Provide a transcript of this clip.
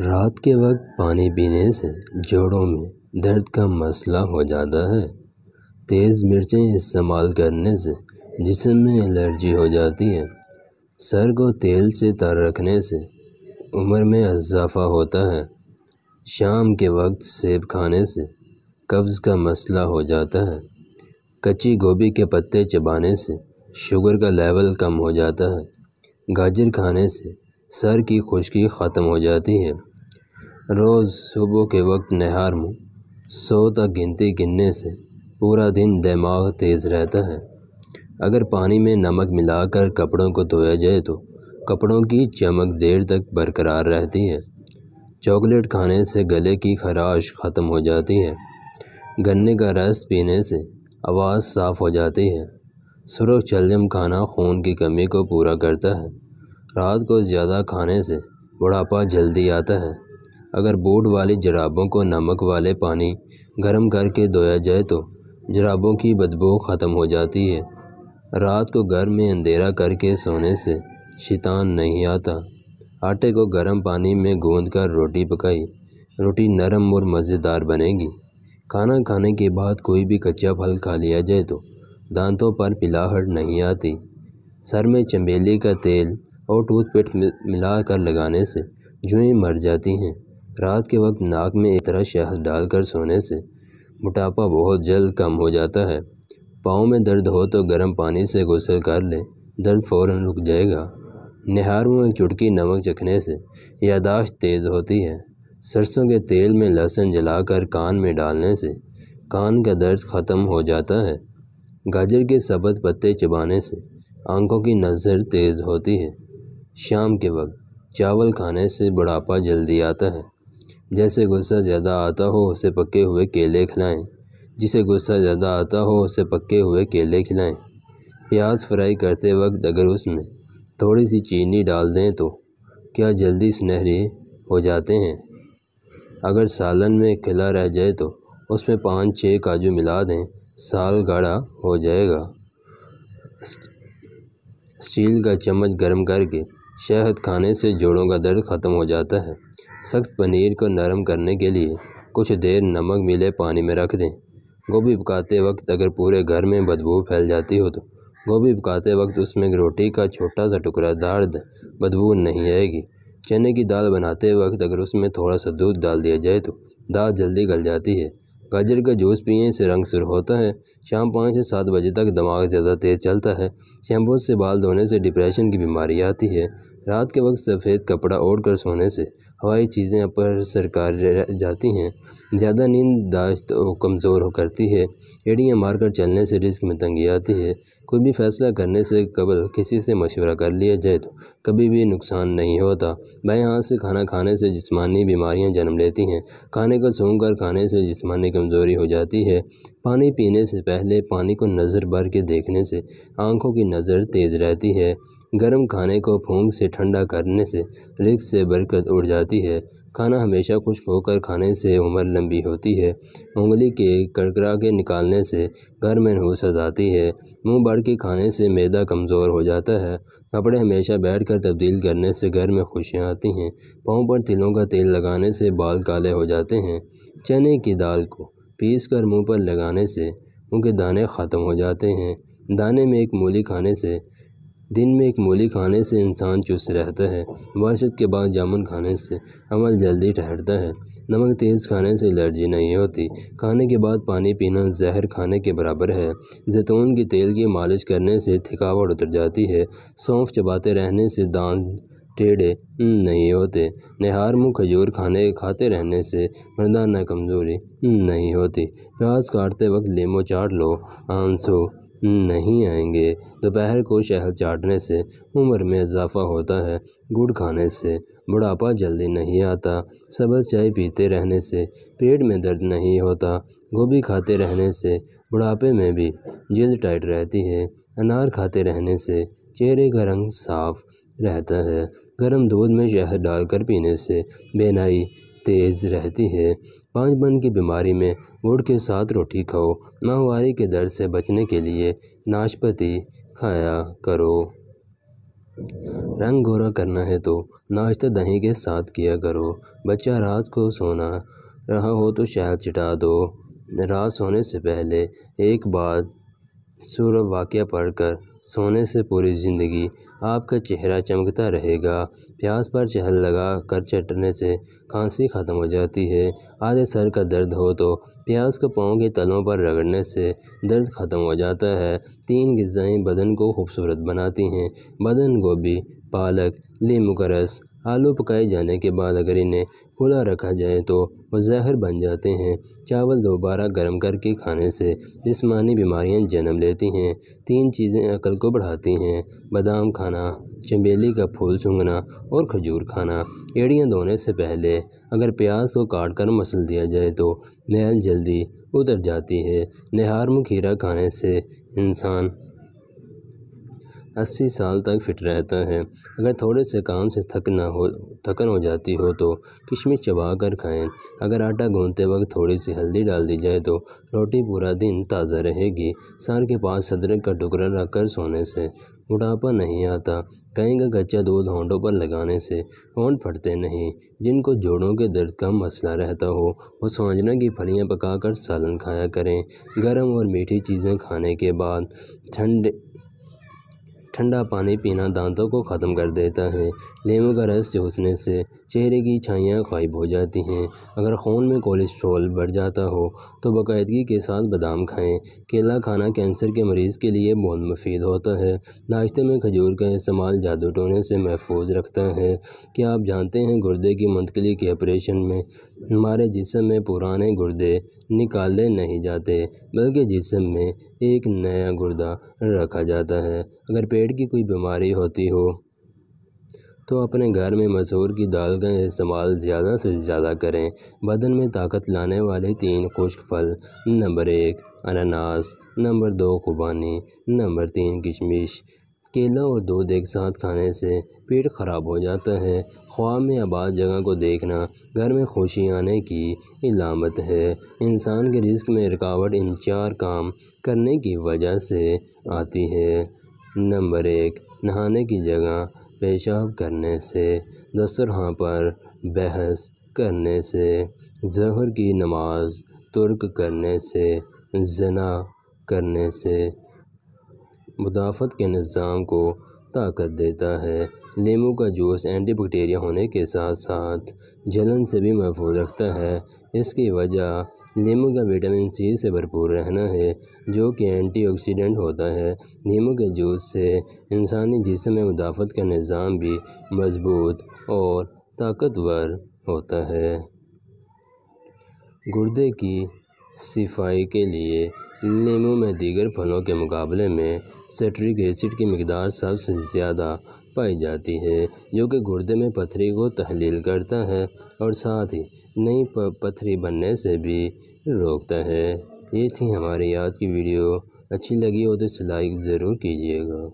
रात के वक्त पानी पीने से जोड़ों में दर्द का मसला हो जाता है तेज़ मिर्चें इस्तेमाल करने से जिसम में एलर्जी हो जाती है सर को तेल से तर रखने से उम्र में इजाफा होता है शाम के वक्त सेब खाने से कब्ज़ का मसला हो जाता है कच्ची गोभी के पत्ते चबाने से शुगर का लेवल कम हो जाता है गाजर खाने से सर की खुशकी ख़त्म हो जाती है रोज़ सुबह के वक्त नहार मुँह सो तक गिनती गिनने से पूरा दिन दिमाग तेज़ रहता है अगर पानी में नमक मिलाकर कपड़ों को धोया जाए तो कपड़ों की चमक देर तक बरकरार रहती है चॉकलेट खाने से गले की खराश ख़त्म हो जाती है गन्ने का रस पीने से आवाज़ साफ़ हो जाती है सुरख चलम खाना खून की कमी को पूरा करता है रात को ज़्यादा खाने से बुढ़ापा जल्दी आता है अगर बूट वाली जराबों को नमक वाले पानी गर्म करके धोया जाए तो जराबों की बदबू ख़त्म हो जाती है रात को घर में अंधेरा करके सोने से शैतान नहीं आता आटे को गर्म पानी में गूँध कर रोटी पकाई रोटी नरम और मज़ेदार बनेगी खाना खाने के बाद कोई भी कच्चा फल खा लिया जाए तो दांतों पर पिलाहट नहीं आती सर में चमेली का तेल और टूथपेस्ट मिलाकर लगाने से जुएँ मर जाती हैं रात के वक्त नाक में एक तरह शहद डालकर सोने से मोटापा बहुत जल्द कम हो जाता है पाँव में दर्द हो तो गर्म पानी से गुसल कर लें दर्द फ़ौर रुक जाएगा निहार में एक चुटकी नमक चखने से यादाश्त तेज़ होती है सरसों के तेल में लहसुन जलाकर कान में डालने से कान का दर्द ख़त्म हो जाता है गाजर के सबद पत्ते चबाने से आंखों की नज़र तेज़ होती है शाम के वक्त चावल खाने से बुढ़ापा जल्दी आता है जैसे गुस्सा ज़्यादा आता हो उसे पके हुए केले खिलाएं जिसे गुस्सा ज़्यादा आता हो उसे पके हुए केले खिलाएं प्याज फ्राई करते वक्त अगर उसमें थोड़ी सी चीनी डाल दें तो क्या जल्दी सुनहरे हो जाते हैं अगर सालन में खिला रह जाए तो उसमें पाँच छः काजू मिला दें साल गाढ़ा हो जाएगा स्टील का चम्मच गर्म करके शहद खाने से जोड़ों का दर्द ख़त्म हो जाता है सख्त पनीर को नरम करने के लिए कुछ देर नमक मिले पानी में रख दें गोभी पकाते वक्त अगर पूरे घर में बदबू फैल जाती हो तो गोभी पकाते वक्त उसमें रोटी का छोटा सा टुकड़ा दर्द बदबू नहीं आएगी चने की दाल बनाते वक्त अगर उसमें थोड़ा सा दूध डाल दिया जाए तो दाल जल्दी गल जाती है गाजर का जूस पिए इससे रंग सुर होता है शाम पाँच से सात बजे तक दिमाग ज़्यादा तेज़ चलता है शैम्पू से बाल धोने से डिप्रेशन की बीमारी आती है रात के वक्त सफ़ेद कपड़ा ओढ़ कर सोने से हवाई चीज़ें अपर सरकार जाती हैं ज़्यादा नींद दाश्त को कमज़ोर करती है एड़ियाँ मारकर चलने से रिस्क में तंगी आती है कोई भी फैसला करने से कबल किसी से मशवरा कर लिया जाए तो कभी भी नुकसान नहीं होता बाएँ हाथ से खाना खाने से जिसमानी बीमारियाँ जन्म लेती हैं खाने को सूंघ कर खाने से जिसमानी कमज़ोरी हो जाती है पानी पीने से पहले पानी को नज़र भर के देखने से आंखों की नज़र तेज़ रहती है गर्म खाने को फूंक से ठंडा करने से रिक्स से बरकत उड़ जाती है खाना हमेशा खुश होकर खाने से उम्र लंबी होती है उंगली के कड़कड़ा के निकालने से घर में नहूसत आती है मुंह भर के खाने से मैदा कमज़ोर हो जाता है कपड़े हमेशा बैठ कर तब्दील करने से घर में खुशियाँ आती हैं पाँव पर तिलों का तेल लगाने से बाल काले हो जाते हैं चने की दाल को पीस कर मुँह पर लगाने से उनके दाने ख़त्म हो जाते हैं दाने में एक मूली खाने से दिन में एक मूली खाने से इंसान चुस्त रहता है वाशद के बाद जामुन खाने से अमल जल्दी ठहरता है नमक तेज़ खाने से एलर्जी नहीं होती खाने के बाद पानी पीना जहर खाने के बराबर है जैतून के तेल की मालिश करने से थकावट उतर जाती है सौंफ चबाते रहने से दांत टेढ़े हम्म, नहीं होते निहार मुँह खजूर खाने खाते रहने से मर्दाना कमज़ोरी हम्म, नहीं होती घास काटते वक्त लेमो चाट लो आंसू हम्म, नहीं आएंगे दोपहर को शहद चाटने से उम्र में इजाफा होता है गुड़ खाने से बुढ़ापा जल्दी नहीं आता सब्ज़ चाय पीते रहने से पेट में दर्द नहीं होता गोभी खाते रहने से बुढ़ापे में भी जल्द टाइट रहती है अनार खाते रहने से चेहरे का रंग साफ़ रहता है गर्म दूध में शहद डालकर पीने से बेनाई तेज़ रहती है पाँचपन की बीमारी में गुड़ के साथ रोटी खाओ माहवारी के दर्द से बचने के लिए नाशपति खाया करो रंग गोरा करना है तो नाश्ता दही के साथ किया करो बच्चा रात को सोना रहा हो तो शहद चिटा दो रात सोने से पहले एक बार सूर्य वाक्य पढ़कर सोने से पूरी ज़िंदगी आपका चेहरा चमकता रहेगा प्यास पर चहल लगा कर चटने से खांसी ख़त्म हो जाती है आधे सर का दर्द हो तो प्याज को पाँव के तलों पर रगड़ने से दर्द ख़त्म हो जाता है तीन गज़ाएँ बदन को खूबसूरत बनाती हैं बदन गोभी पालक नीमू का रस आलू पकाए जाने के बाद अगर इन्हें खुला रखा जाए तो वह जहर बन जाते हैं चावल दोबारा गर्म करके खाने से जिसमानी बीमारियां जन्म लेती हैं तीन चीज़ें अकल को बढ़ाती हैं बादाम खाना चमेली का फूल सूंघना और खजूर खाना एड़ियाँ धोने से पहले अगर प्याज को काट कर मसल दिया जाए तो नहल जल्दी उतर जाती है नहार मुखीरा खाने से इंसान अस्सी साल तक फिट रहता है अगर थोड़े से काम से थक ना हो थकन हो जाती हो तो किशमिश चबा कर खाएँ अगर आटा गूँधते वक्त थोड़ी सी हल्दी डाल दी जाए तो रोटी पूरा दिन ताज़ा रहेगी सर के पास अदरक का टुकड़ा रख कर सोने से मोटापा नहीं आता कहीं का कच्चा दूध होंडों पर लगाने से होंड फटते नहीं जिनको जोड़ों के दर्द का मसला रहता हो वो सोजना की फलियाँ पकाकर सालन खाया करें गर्म और मीठी चीज़ें खाने के बाद ठंड ठंडा पानी पीना दांतों को ख़त्म कर देता है लेमू का रस चूसने से चेहरे की छाइयाँ गायब हो जाती हैं अगर खून में कोलेस्ट्रॉल बढ़ जाता हो तो बाकायदगी के साथ बादाम खाएं केला खाना कैंसर के मरीज़ के लिए बहुत मुफीद होता है नाश्ते में खजूर का इस्तेमाल जादू टोने से महफूज रखता है क्या आप जानते हैं गुर्दे की मुंतकली के ऑपरेशन में हमारे जिसम में पुराने गुर्दे निकाले नहीं जाते बल्कि जिसम में एक नया गुर्दा रखा जाता है अगर पेट की कोई बीमारी होती हो तो अपने घर में मसूर की दाल का इस्तेमाल ज़्यादा से ज़्यादा करें बदन में ताकत लाने वाले तीन खुश्क फल नंबर एक अनानास नंबर दो खुबानी नंबर तीन किशमिश केला और दूध एक साथ खाने से पेट खराब हो जाता है ख्वाब में आबाद जगह को देखना घर में खुशी आने की इलामत है इंसान के रिस्क में रुकावट इन चार काम करने की वजह से आती है नंबर एक नहाने की जगह पेशाब करने से दस्तरखां पर बहस करने से जहर की नमाज तुर्क करने से जना करने से मुदाफ़त के निज़ाम को ताकत देता है लेमू का जूस एंटी बैक्टीरिया होने के साथ साथ जलन से भी महफूज रखता है इसकी वजह नींबू का विटामिन सी से भरपूर रहना है जो कि एंटीऑक्सीडेंट होता है नीमू के जूस से इंसानी जिसम में मुदाफ़त का निज़ाम भी मजबूत और ताकतवर होता है गुर्दे की सफाई के लिए नीमू में दीगर फलों के मुकाबले में सेट्रिक एसिड की मकदार सबसे ज़्यादा पाई जाती है जो कि गुर्दे में पथरी को तहलील करता है और साथ ही नई पथरी बनने से भी रोकता है ये थी हमारी आज की वीडियो अच्छी लगी हो तो इसे लाइक ज़रूर कीजिएगा